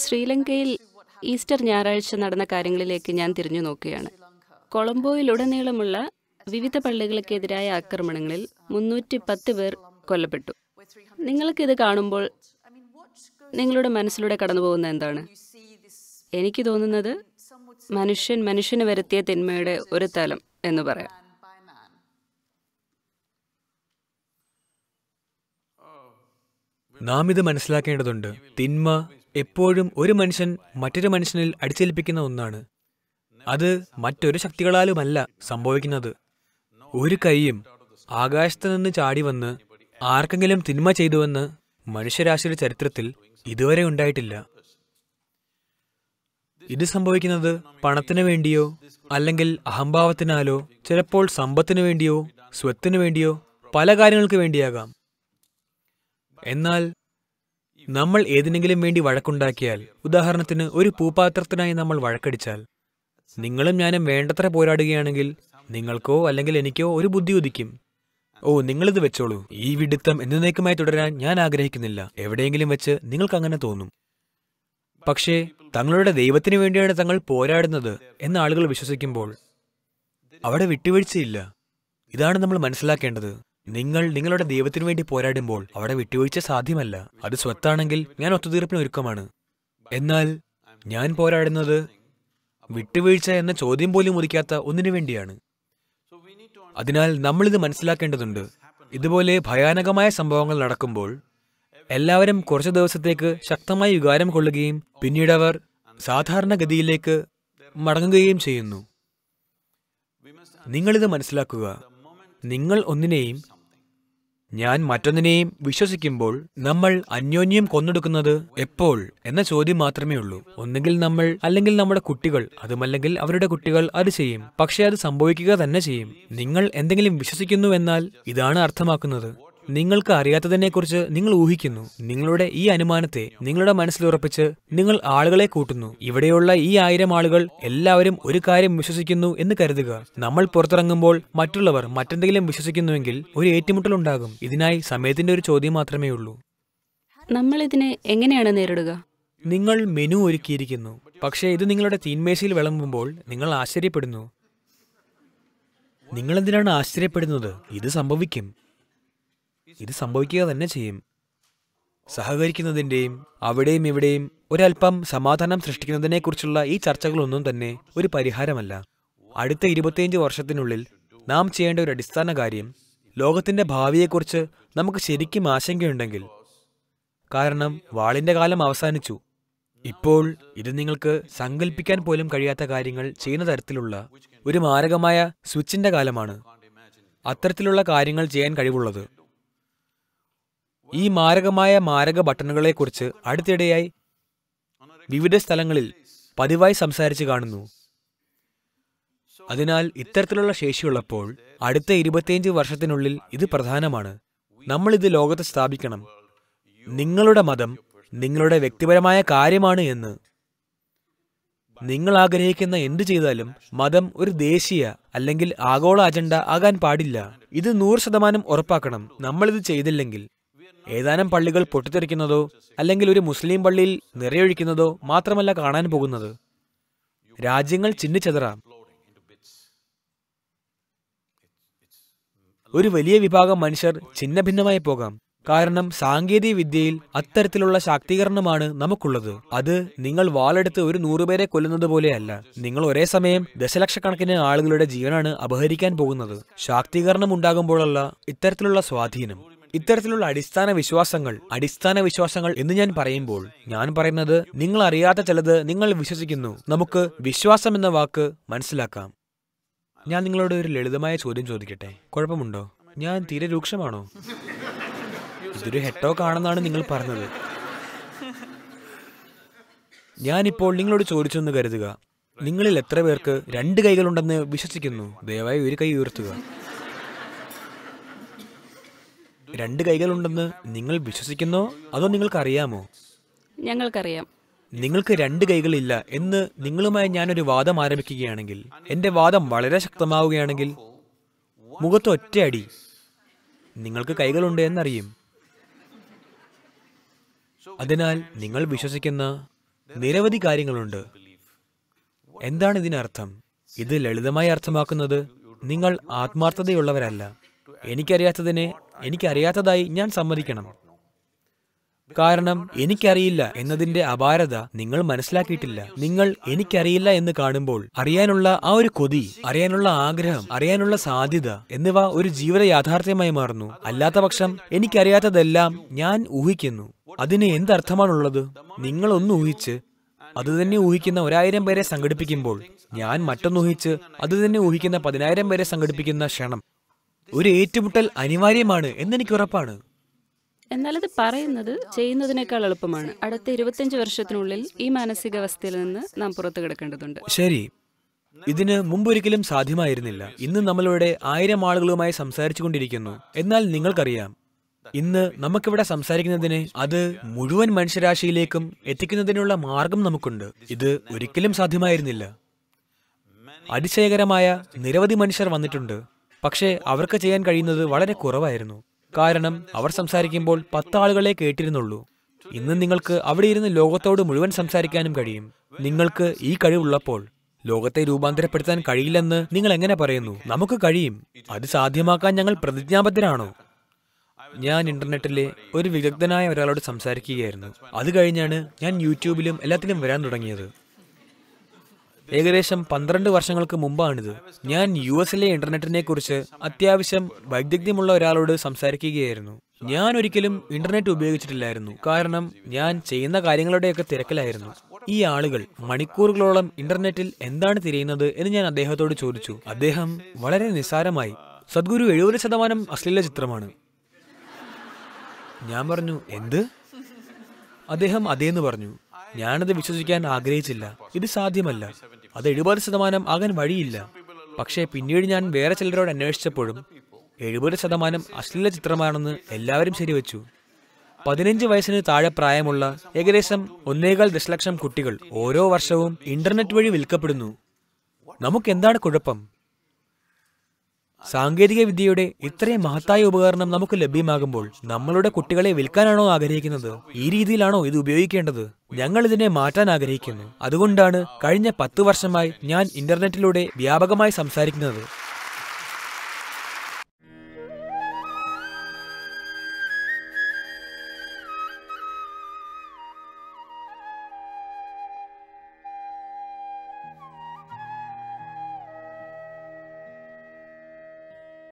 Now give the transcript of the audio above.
ശ്രീലങ്കയിൽ ഈസ്റ്റർ ഞായറാഴ്ച നടന്ന കാര്യങ്ങളിലേക്ക് ഞാൻ തിരിഞ്ഞു നോക്കുകയാണ് കൊളംബോയിലുടനീളമുള്ള വിവിധ പള്ളികൾക്കെതിരായ ആക്രമണങ്ങളിൽ മുന്നൂറ്റി പത്ത് പേർ കൊല്ലപ്പെട്ടു നിങ്ങൾക്കിത് കാണുമ്പോൾ നിങ്ങളുടെ മനസ്സിലൂടെ കടന്നു പോകുന്ന എന്താണ് എനിക്ക് തോന്നുന്നത് മനുഷ്യൻ മനുഷ്യന് വരുത്തിയ തിന്മയുടെ ഒരു തലം എന്ന് പറയാം നാം ഇത് മനസ്സിലാക്കേണ്ടതുണ്ട് തിന്മ എപ്പോഴും ഒരു മനുഷ്യൻ മറ്റൊരു മനുഷ്യനിൽ അടിച്ചേൽപ്പിക്കുന്ന ഒന്നാണ് അത് മറ്റൊരു ശക്തികളാലുമല്ല സംഭവിക്കുന്നത് ഒരു കൈയും ആകാശത്ത് നിന്ന് ചാടി വന്ന് ആർക്കെങ്കിലും തിന്മ ചെയ്തുവെന്ന് മനുഷ്യരാശിയുടെ ചരിത്രത്തിൽ ഇതുവരെ ഉണ്ടായിട്ടില്ല ഇത് സംഭവിക്കുന്നത് പണത്തിനു വേണ്ടിയോ അല്ലെങ്കിൽ അഹംഭാവത്തിനാലോ ചിലപ്പോൾ സമ്പത്തിനു വേണ്ടിയോ സ്വത്തിനു വേണ്ടിയോ പല കാര്യങ്ങൾക്ക് വേണ്ടിയാകാം എന്നാൽ നമ്മൾ ഏതിനെങ്കിലും വേണ്ടി വഴക്കുണ്ടാക്കിയാൽ ഉദാഹരണത്തിന് ഒരു പൂപാത്രത്തിനായി നമ്മൾ വഴക്കടിച്ചാൽ നിങ്ങളും ഞാനും വേണ്ടത്ര പോരാടുകയാണെങ്കിൽ നിങ്ങൾക്കോ അല്ലെങ്കിൽ എനിക്കോ ഒരു ബുദ്ധി ഉദിക്കും ഓ നിങ്ങളിത് വെച്ചോളൂ ഈ വിഡിത്തം എന്നേക്കുമായി തുടരാൻ ഞാൻ ആഗ്രഹിക്കുന്നില്ല എവിടെയെങ്കിലും വെച്ച് നിങ്ങൾക്ക് അങ്ങനെ തോന്നും പക്ഷേ തങ്ങളുടെ ദൈവത്തിനു വേണ്ടിയാണ് തങ്ങൾ പോരാടുന്നത് എന്ന് ആളുകൾ വിശ്വസിക്കുമ്പോൾ അവിടെ വിട്ടുവീഴ്ചയില്ല ഇതാണ് നമ്മൾ മനസ്സിലാക്കേണ്ടത് നിങ്ങൾ നിങ്ങളുടെ ദൈവത്തിനു വേണ്ടി പോരാടുമ്പോൾ അവിടെ വിട്ടുവീഴ്ച സാധ്യമല്ല അത് സ്വത്താണെങ്കിൽ ഞാൻ ഒത്തുതീർപ്പിന് ഒരുക്കമാണ് എന്നാൽ ഞാൻ പോരാടുന്നത് വിട്ടുവീഴ്ച എന്ന ചോദ്യം പോലും ഉദിക്കാത്ത ഒന്നിനു വേണ്ടിയാണ് അതിനാൽ നമ്മളിത് മനസ്സിലാക്കേണ്ടതുണ്ട് ഇതുപോലെ ഭയാനകമായ സംഭവങ്ങൾ നടക്കുമ്പോൾ എല്ലാവരും കുറച്ചു ദിവസത്തേക്ക് ശക്തമായി വികാരം കൊള്ളുകയും പിന്നീട് അവർ സാധാരണഗതിയിലേക്ക് മടങ്ങുകയും ചെയ്യുന്നു നിങ്ങളിത് മനസ്സിലാക്കുക നിങ്ങൾ ഒന്നിനെയും ഞാൻ മറ്റൊന്നിനെയും വിശ്വസിക്കുമ്പോൾ നമ്മൾ അന്യോന്യം കൊന്നെടുക്കുന്നത് എപ്പോൾ എന്ന ചോദ്യം മാത്രമേ ഉള്ളൂ ഒന്നുകിൽ നമ്മൾ അല്ലെങ്കിൽ നമ്മുടെ കുട്ടികൾ അതുമല്ലെങ്കിൽ അവരുടെ കുട്ടികൾ അത് ചെയ്യും പക്ഷേ അത് സംഭവിക്കുക തന്നെ ചെയ്യും നിങ്ങൾ എന്തെങ്കിലും വിശ്വസിക്കുന്നുവെന്നാൽ ഇതാണ് അർത്ഥമാക്കുന്നത് നിങ്ങൾക്ക് അറിയാത്തതിനെക്കുറിച്ച് നിങ്ങൾ ഊഹിക്കുന്നു നിങ്ങളുടെ ഈ അനുമാനത്തെ നിങ്ങളുടെ മനസ്സിലുറപ്പിച്ച് നിങ്ങൾ ആളുകളെ കൂട്ടുന്നു ഇവിടെയുള്ള ഈ ആയിരം ആളുകൾ എല്ലാവരും ഒരു കാര്യം വിശ്വസിക്കുന്നു എന്ന് കരുതുക നമ്മൾ പുറത്തിറങ്ങുമ്പോൾ മറ്റുള്ളവർ മറ്റെന്തെങ്കിലും വിശ്വസിക്കുന്നുവെങ്കിൽ ഒരു ഏറ്റുമുട്ടൽ ഉണ്ടാകും ഇതിനായി സമയത്തിന്റെ ഒരു ചോദ്യം മാത്രമേ ഉള്ളൂ നമ്മൾ ഇതിനെ എങ്ങനെയാണ് നേരിടുക നിങ്ങൾ മെനു ഒരുക്കിയിരിക്കുന്നു പക്ഷേ ഇത് നിങ്ങളുടെ തീന്മേശയിൽ വിളമ്പുമ്പോൾ നിങ്ങൾ ആശ്ചര്യപ്പെടുന്നു എന്തിനാണ് ആശ്ചര്യപ്പെടുന്നത് ഇത് സംഭവിക്കും ഇത് സംഭവിക്കുക തന്നെ ചെയ്യും സഹകരിക്കുന്നതിൻ്റെയും അവിടെയും ഇവിടെയും ഒരല്പം സമാധാനം സൃഷ്ടിക്കുന്നതിനെക്കുറിച്ചുള്ള ഈ ചർച്ചകളൊന്നും തന്നെ ഒരു പരിഹാരമല്ല അടുത്ത ഇരുപത്തിയഞ്ച് വർഷത്തിനുള്ളിൽ നാം ചെയ്യേണ്ട ഒരു അടിസ്ഥാന കാര്യം ലോകത്തിൻ്റെ ഭാവിയെക്കുറിച്ച് നമുക്ക് ശരിക്കും ആശങ്കയുണ്ടെങ്കിൽ കാരണം വാളിൻ്റെ കാലം അവസാനിച്ചു ഇപ്പോൾ ഇത് നിങ്ങൾക്ക് സങ്കല്പിക്കാൻ പോലും കഴിയാത്ത കാര്യങ്ങൾ ചെയ്യുന്ന തരത്തിലുള്ള ഒരു മാരകമായ സ്വിച്ചിൻ്റെ കാലമാണ് അത്തരത്തിലുള്ള കാര്യങ്ങൾ ചെയ്യാൻ കഴിവുള്ളത് ഈ മാരകമായ മാരക ബട്ടണുകളെക്കുറിച്ച് അടുത്തിടെയായി വിവിധ സ്ഥലങ്ങളിൽ പതിവായി സംസാരിച്ചു കാണുന്നു അതിനാൽ ഇത്തരത്തിലുള്ള ശേഷിയുള്ളപ്പോൾ അടുത്ത ഇരുപത്തിയഞ്ച് വർഷത്തിനുള്ളിൽ ഇത് പ്രധാനമാണ് നമ്മൾ ഇത് ലോകത്ത് സ്ഥാപിക്കണം നിങ്ങളുടെ മതം നിങ്ങളുടെ വ്യക്തിപരമായ കാര്യമാണ് എന്ന് നിങ്ങൾ ആഗ്രഹിക്കുന്ന എന്തു ചെയ്താലും മതം ഒരു ദേശീയ അല്ലെങ്കിൽ ആഗോള അജണ്ട ആകാൻ പാടില്ല ഇത് നൂറ് ശതമാനം ഉറപ്പാക്കണം നമ്മളിത് ചെയ്തില്ലെങ്കിൽ ഏതാനും പള്ളികൾ പൊട്ടിത്തെറിക്കുന്നതോ അല്ലെങ്കിൽ ഒരു മുസ്ലിം പള്ളിയിൽ നിറയൊഴിക്കുന്നതോ മാത്രമല്ല കാണാൻ പോകുന്നത് രാജ്യങ്ങൾ ചിന്നിച്ചെതറാം ഒരു വലിയ വിഭാഗം മനുഷ്യർ ചിന്നഭിന്നമായി പോകാം കാരണം സാങ്കേതിക വിദ്യയിൽ അത്തരത്തിലുള്ള ശാക്തീകരണമാണ് നമുക്കുള്ളത് അത് നിങ്ങൾ വാളെടുത്ത് ഒരു നൂറുപേരെ കൊല്ലുന്നത് പോലെയല്ല നിങ്ങൾ ഒരേ സമയം ദശലക്ഷക്കണക്കിന് ആളുകളുടെ ജീവനാണ് അപഹരിക്കാൻ പോകുന്നത് ശാക്തീകരണം ഉണ്ടാകുമ്പോഴുള്ള ഇത്തരത്തിലുള്ള സ്വാധീനം ഇത്തരത്തിലുള്ള അടിസ്ഥാന വിശ്വാസങ്ങൾ അടിസ്ഥാന വിശ്വാസങ്ങൾ എന്ന് ഞാൻ പറയുമ്പോൾ ഞാൻ പറയുന്നത് നിങ്ങൾ അറിയാത്ത ചിലത് നിങ്ങൾ വിശ്വസിക്കുന്നു നമുക്ക് വിശ്വാസം എന്ന വാക്ക് മനസ്സിലാക്കാം ഞാൻ നിങ്ങളോട് ഒരു ലളിതമായ ചോദ്യം ചോദിക്കട്ടെ കുഴപ്പമുണ്ടോ ഞാൻ തീരെ രൂക്ഷമാണോ ഇതൊരു ഹെട്ടോക്ക് ആണെന്നാണ് നിങ്ങൾ പറഞ്ഞത് ഞാനിപ്പോൾ നിങ്ങളോട് ചോദിച്ചെന്ന് കരുതുക നിങ്ങളിൽ എത്ര പേർക്ക് രണ്ട് കൈകളുണ്ടെന്ന് വിശ്വസിക്കുന്നു ദയവായി ഒരു കൈ ഉയർത്തുക രണ്ട് കൈകളുണ്ടെന്ന് നിങ്ങൾ വിശ്വസിക്കുന്നോ അതോ നിങ്ങൾക്കറിയാമോ ഞങ്ങൾക്കറിയാം നിങ്ങൾക്ക് രണ്ട് കൈകളില്ല എന്ന് നിങ്ങളുമായി ഞാനൊരു വാദം ആരംഭിക്കുകയാണെങ്കിൽ എന്റെ വാദം വളരെ ശക്തമാവുകയാണെങ്കിൽ മുഖത്ത് ഒറ്റയടി നിങ്ങൾക്ക് കൈകളുണ്ട് എന്നറിയും അതിനാൽ നിങ്ങൾ വിശ്വസിക്കുന്ന നിരവധി കാര്യങ്ങളുണ്ട് എന്താണ് ഇതിനർത്ഥം ഇത് ലളിതമായി അർത്ഥമാക്കുന്നത് നിങ്ങൾ ആത്മാർത്ഥതയുള്ളവരല്ല എനിക്കറിയാത്തതിനെ എനിക്കറിയാത്തതായി ഞാൻ സമ്മതിക്കണം കാരണം എനിക്കറിയില്ല എന്നതിന്റെ അപാരത നിങ്ങൾ മനസ്സിലാക്കിയിട്ടില്ല നിങ്ങൾ എനിക്കറിയില്ല എന്ന് കാണുമ്പോൾ അറിയാനുള്ള ആ ഒരു കൊതി അറിയാനുള്ള ആഗ്രഹം അറിയാനുള്ള സാധ്യത എന്നിവ ഒരു ജീവിത യാഥാർത്ഥ്യമായി മാറുന്നു അല്ലാത്ത പക്ഷം എനിക്കറിയാത്തതെല്ലാം ഞാൻ ഊഹിക്കുന്നു അതിന് എന്തർത്ഥമാണുള്ളത് നിങ്ങളൊന്ന് ഊഹിച്ച് അത് തന്നെ ഊഹിക്കുന്ന ഒരായിരം പേരെ സംഘടിപ്പിക്കുമ്പോൾ ഞാൻ മറ്റൊന്ന് ഊഹിച്ച് അത് തന്നെ ഊഹിക്കുന്ന പതിനായിരം പേരെ സംഘടിപ്പിക്കുന്ന ക്ഷണം ഒരു ഏറ്റുമുട്ടൽ അനിവാര്യമാണ് എന്നെനിക്ക് ഉറപ്പാണ് എന്നാലത് പറയുന്നത് ചെയ്യുന്നതിനേക്കാൾ എളുപ്പമാണ് അടുത്ത ഇരുപത്തിയഞ്ച് വർഷത്തിനുള്ളിൽ ഈ മാനസികാവസ്ഥയിൽ നിന്ന് നാം പുറത്തു കിടക്കേണ്ടതുണ്ട് ശരി ഇതിന് മുമ്പൊരിക്കലും സാധ്യമായിരുന്നില്ല ഇന്ന് നമ്മളിവിടെ ആയിരം ആളുകളുമായി സംസാരിച്ചു കൊണ്ടിരിക്കുന്നു എന്നാൽ നിങ്ങൾക്കറിയാം ഇന്ന് നമുക്കിവിടെ സംസാരിക്കുന്നതിന് അത് മുഴുവൻ മനുഷ്യരാശിയിലേക്കും എത്തിക്കുന്നതിനുള്ള മാർഗം നമുക്കുണ്ട് ഇത് ഒരിക്കലും സാധ്യമായിരുന്നില്ല അതിശയകരമായ നിരവധി മനുഷ്യർ വന്നിട്ടുണ്ട് പക്ഷേ അവർക്ക് ചെയ്യാൻ കഴിയുന്നത് വളരെ കുറവായിരുന്നു കാരണം അവർ സംസാരിക്കുമ്പോൾ പത്താളുകളെ കേട്ടിരുന്നുള്ളൂ ഇന്ന് നിങ്ങൾക്ക് അവിടെ ഇരുന്ന് ലോകത്തോട് മുഴുവൻ സംസാരിക്കാനും കഴിയും നിങ്ങൾക്ക് ഈ കഴിവുള്ളപ്പോൾ ലോകത്തെ രൂപാന്തരപ്പെടുത്താൻ കഴിയില്ലെന്ന് നിങ്ങൾ എങ്ങനെ പറയുന്നു നമുക്ക് കഴിയും അത് സാധ്യമാക്കാൻ ഞങ്ങൾ പ്രതിജ്ഞാബദ്ധരാണോ ഞാൻ ഇന്റർനെറ്റിലെ ഒരു വിദഗ്ധനായ ഒരാളോട് സംസാരിക്കുകയായിരുന്നു അത് കഴിഞ്ഞാണ് ഞാൻ യൂട്യൂബിലും എല്ലാത്തിലും വരാൻ തുടങ്ങിയത് ഏകദേശം പന്ത്രണ്ട് വർഷങ്ങൾക്ക് മുമ്പാണിത് ഞാൻ യു എസിലെ ഇന്റർനെറ്റിനെ കുറിച്ച് അത്യാവശ്യം വൈദഗ്ധ്യമുള്ള ഒരാളോട് സംസാരിക്കുകയായിരുന്നു ഞാൻ ഒരിക്കലും ഇന്റർനെറ്റ് ഉപയോഗിച്ചിട്ടില്ലായിരുന്നു കാരണം ഞാൻ ചെയ്യുന്ന കാര്യങ്ങളുടെയൊക്കെ തിരക്കിലായിരുന്നു ഈ ആളുകൾ മണിക്കൂറുകളോളം ഇന്റർനെറ്റിൽ എന്താണ് തിരയുന്നത് എന്ന് ഞാൻ അദ്ദേഹത്തോട് ചോദിച്ചു അദ്ദേഹം വളരെ നിസ്സാരമായി സദ്ഗുരു എഴുപത് ശതമാനം അശ്ലീല ചിത്രമാണ് ഞാൻ പറഞ്ഞു എന്ത് അദ്ദേഹം അതേന്ന് പറഞ്ഞു ഞാനത് വിശ്വസിക്കാൻ ആഗ്രഹിച്ചില്ല ഇത് സാധ്യമല്ല അത് എഴുപത് ശതമാനം ആകാൻ വഴിയില്ല പക്ഷേ പിന്നീട് ഞാൻ വേറെ ചിലരോട് അന്വേഷിച്ചപ്പോഴും എഴുപത് ശതമാനം അശ്ലീല ചിത്രമാണെന്ന് എല്ലാവരും ശരിവച്ചു പതിനഞ്ച് വയസ്സിന് താഴെ പ്രായമുള്ള ഏകദേശം ഒന്നേകാൽ ദശലക്ഷം കുട്ടികൾ ഓരോ വർഷവും ഇന്റർനെറ്റ് വഴി വിൽക്കപ്പെടുന്നു നമുക്ക് എന്താണ് കുഴപ്പം സാങ്കേതിക വിദ്യയുടെ ഇത്രയും മഹത്തായ ഉപകരണം നമുക്ക് ലഭ്യമാകുമ്പോൾ നമ്മളുടെ കുട്ടികളെ വിൽക്കാനാണോ ആഗ്രഹിക്കുന്നത് ഈ രീതിയിലാണോ ഇത് ഉപയോഗിക്കേണ്ടത് ഞങ്ങൾ ഇതിനെ മാറ്റാൻ ആഗ്രഹിക്കുന്നു അതുകൊണ്ടാണ് കഴിഞ്ഞ പത്തു വർഷമായി ഞാൻ ഇന്റർനെറ്റിലൂടെ വ്യാപകമായി സംസാരിക്കുന്നത്